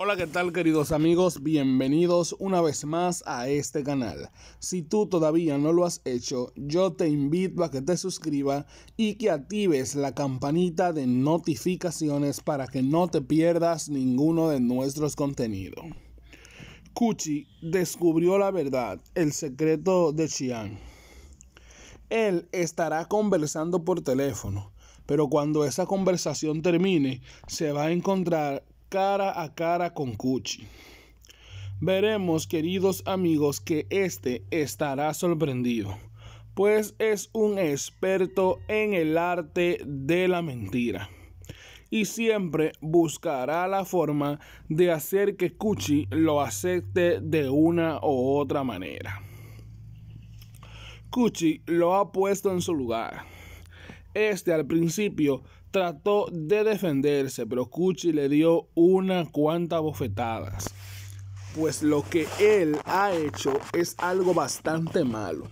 Hola, ¿qué tal queridos amigos? Bienvenidos una vez más a este canal. Si tú todavía no lo has hecho, yo te invito a que te suscribas y que actives la campanita de notificaciones para que no te pierdas ninguno de nuestros contenidos. Cuchi descubrió la verdad, el secreto de chiang Él estará conversando por teléfono, pero cuando esa conversación termine, se va a encontrar cara a cara con Cuchi. Veremos, queridos amigos, que este estará sorprendido, pues es un experto en el arte de la mentira. Y siempre buscará la forma de hacer que Cuchi lo acepte de una u otra manera. Cuchi lo ha puesto en su lugar. Este al principio trató de defenderse, pero Cuchi le dio una cuanta bofetadas. Pues lo que él ha hecho es algo bastante malo.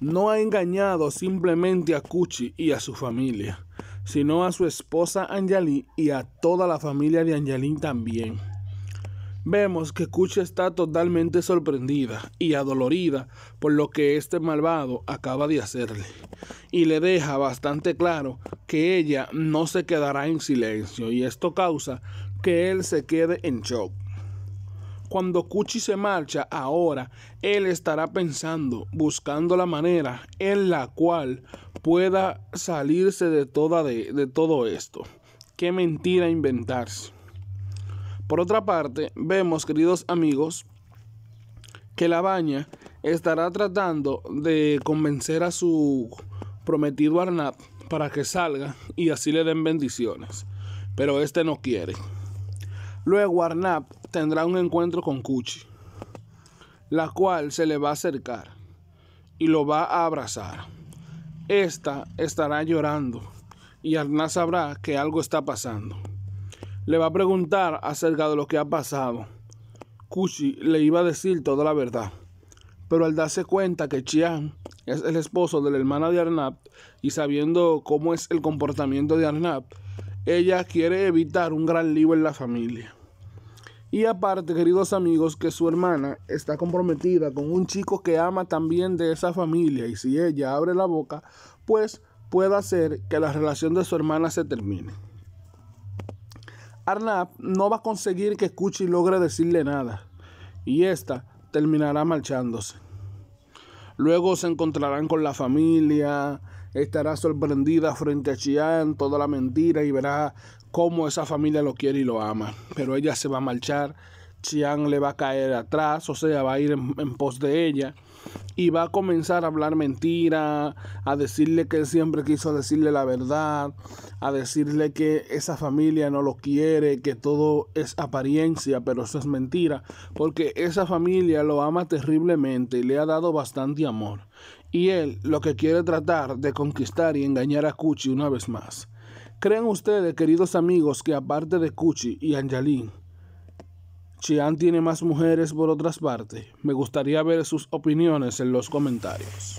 No ha engañado simplemente a Cuchi y a su familia, sino a su esposa Angelín y a toda la familia de Angelín también. Vemos que Cuchi está totalmente sorprendida y adolorida por lo que este malvado acaba de hacerle, y le deja bastante claro que ella no se quedará en silencio y esto causa que él se quede en shock. Cuando Cuchi se marcha ahora, él estará pensando, buscando la manera en la cual pueda salirse de, toda de, todo esto. Qué mentira inventarse. Por otra parte, vemos, queridos amigos, que la baña estará tratando de convencer a su prometido Arnab para que salga y así le den bendiciones, pero este no quiere. Luego Arnab tendrá un encuentro con Cuchi, la cual se le va a acercar y lo va a abrazar. Esta estará llorando y Arnab sabrá que algo está pasando. Le va a preguntar acerca de lo que ha pasado. Cuchi le iba a decir toda la verdad, pero al darse cuenta que Chiang es el esposo de la hermana de Arnab y sabiendo cómo es el comportamiento de Arnab, ella quiere evitar un gran lío en la familia. Y aparte, queridos amigos, que su hermana está comprometida con un chico que ama también de esa familia y si ella abre la boca, pues puede hacer que la relación de su hermana se termine. Arnab no va a conseguir que y logre decirle nada y esta terminará marchándose. Luego se encontrarán con la familia, estará sorprendida frente a Chian, toda la mentira y verá cómo esa familia lo quiere y lo ama. Pero ella se va a marchar Chiang le va a caer atrás, o sea, va a ir en, pos de ella y va a comenzar a hablar mentira, a decirle que él siempre quiso decirle la verdad, a decirle que esa familia no lo quiere, que todo es apariencia, pero eso es mentira, porque esa familia lo ama terriblemente y le ha dado bastante amor. Y él lo que quiere tratar de conquistar y engañar a Cuchi una vez más. ¿Creen ustedes, queridos amigos, que aparte de Cuchi y angelín Chian tiene más mujeres por otras partes. Me gustaría ver sus opiniones en los comentarios.